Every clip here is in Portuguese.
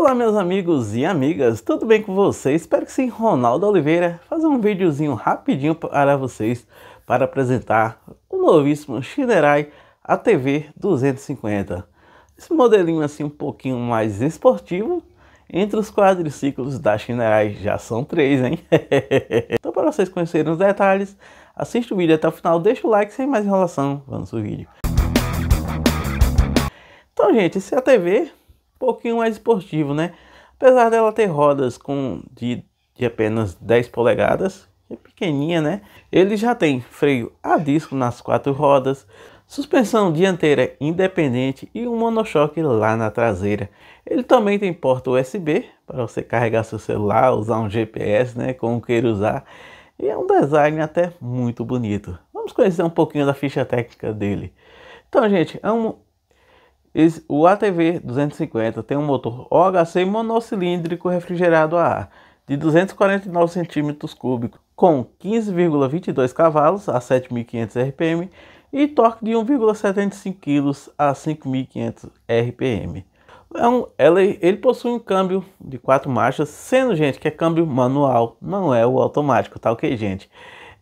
Olá meus amigos e amigas, tudo bem com vocês? Espero que sim, Ronaldo Oliveira, fazer um videozinho rapidinho para vocês para apresentar o novíssimo Shinerai ATV 250. Esse modelinho assim um pouquinho mais esportivo, entre os quadriciclos da Shinerai já são três, hein? então para vocês conhecerem os detalhes, assista o vídeo até o final, deixa o like sem mais enrolação, vamos pro vídeo. Então gente, esse ATV pouquinho mais esportivo, né? Apesar dela ter rodas com de, de apenas 10 polegadas, é pequenininha, né? Ele já tem freio a disco nas quatro rodas, suspensão dianteira independente e um monochoque lá na traseira. Ele também tem porta USB para você carregar seu celular, usar um GPS, né, como queira usar. E é um design até muito bonito. Vamos conhecer um pouquinho da ficha técnica dele. Então, gente, é um o ATV 250 tem um motor OHC monocilíndrico refrigerado a ar de 249 cm3 com 15,22 cavalos a 7.500 rpm e torque de 1,75 kg a 5.500 rpm. Então, ela, ele possui um câmbio de quatro marchas, sendo, gente, que é câmbio manual, não é o automático, tá ok, gente?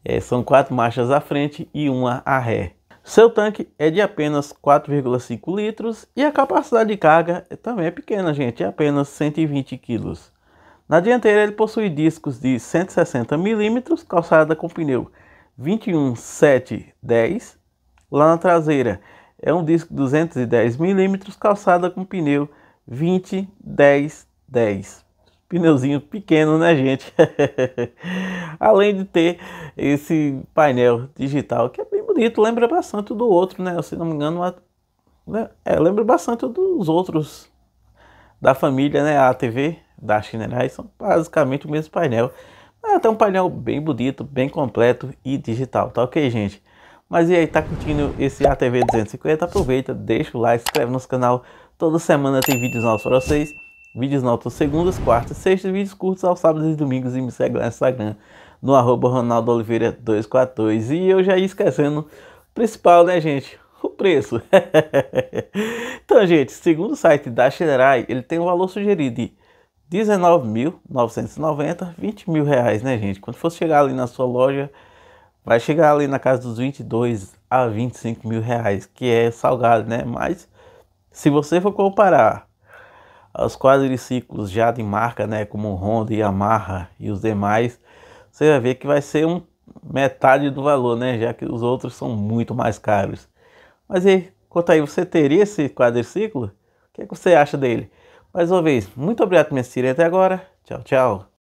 É, são quatro marchas à frente e uma à ré. Seu tanque é de apenas 4,5 litros e a capacidade de carga é, também é pequena, gente, é apenas 120 quilos Na dianteira ele possui discos de 160 milímetros calçada com pneu 21710. Lá na traseira é um disco 210 milímetros calçada com pneu 201010. Pneuzinho pequeno, né, gente? Além de ter esse painel digital que é bonito, lembra bastante do outro, né? Se não me engano, uma... Né? é, lembra bastante dos outros da família, né? A TV da Chinerai são basicamente o mesmo painel. É até um painel bem bonito, bem completo e digital, tá ok, gente? Mas e aí, tá curtindo esse ATV 250? Aproveita, deixa o like, inscreve no nosso canal. Toda semana tem vídeos novos para vocês. Vídeos novos segundas, quartas, sextas, vídeos curtos aos sábados e domingos e me segue lá no Instagram no arroba Ronaldo Oliveira 242. E eu já ia esquecendo o principal, né, gente? O preço. então, gente, segundo o site da Xerai, ele tem um valor sugerido de 19.990, 20 mil reais, né, gente? Quando for chegar ali na sua loja, vai chegar ali na casa dos 22 a 25 mil reais, que é salgado, né? Mas se você for comparar os quadriciclos já de marca, né, como Honda e Yamaha e os demais, você vai ver que vai ser um metade do valor, né? Já que os outros são muito mais caros. Mas aí, quanto aí, você teria esse quadriciclo? O que, é que você acha dele? Mais uma vez, muito obrigado por me assistir até agora. Tchau, tchau.